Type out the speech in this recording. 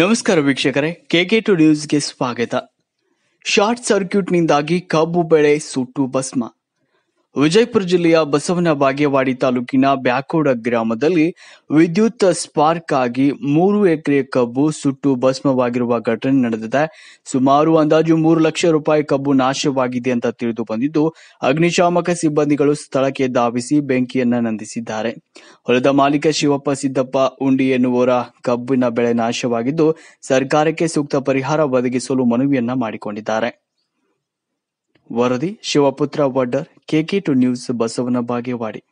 ನಮಸ್ಕಾರ ವೀಕ್ಷಕರೇ K K to ನ್ಯೂಸ್ಗೆ ಸ್ವಾಗತ ಶಾರ್ಟ್ ಸರ್ಕ್ಯೂಟ್ನಿಂದಾಗಿ ಕಬ್ಬು ಬೆಳೆ ಸುಟ್ಟು ಭಸ್ಮ ವಿಜಯಪುರ ಜಿಲ್ಲೆಯ ಬಸವನ ಬಾಗೇವಾಡಿ ತಾಲೂಕಿನ ಬ್ಯಾಕೋಡ ಗ್ರಾಮದಲ್ಲಿ ವಿದ್ಯುತ್ ಸ್ಪಾರ್ಕ್ ಆಗಿ ಮೂರು ಎಕರೆ ಕಬ್ಬು ಸುಟ್ಟು ಭಸ್ಮವಾಗಿರುವ ಘಟನೆ ನಡೆದಿದೆ ಸುಮಾರು ಅಂದಾಜು ಮೂರು ಲಕ್ಷ ರೂಪಾಯಿ ಕಬ್ಬು ನಾಶವಾಗಿದೆ ಅಂತ ತಿಳಿದು ಬಂದಿದ್ದು ಅಗ್ನಿಶಾಮಕ ಸಿಬ್ಬಂದಿಗಳು ಸ್ಥಳಕ್ಕೆ ಧಾವಿಸಿ ಬೆಂಕಿಯನ್ನ ನಂದಿಸಿದ್ದಾರೆ ಹೊಲದ ಮಾಲೀಕ ಶಿವಪ್ಪ ಸಿದ್ದಪ್ಪ ಉಂಡಿ ಎನ್ನುವರ ಕಬ್ಬಿನ ಬೆಳೆ ನಾಶವಾಗಿದ್ದು ಸರ್ಕಾರಕ್ಕೆ ಸೂಕ್ತ ಪರಿಹಾರ ಒದಗಿಸಲು ಮನವಿಯನ್ನ ಮಾಡಿಕೊಂಡಿದ್ದಾರೆ ವರದಿ Shivaputra Waddar KK two news Basavana Bagewadi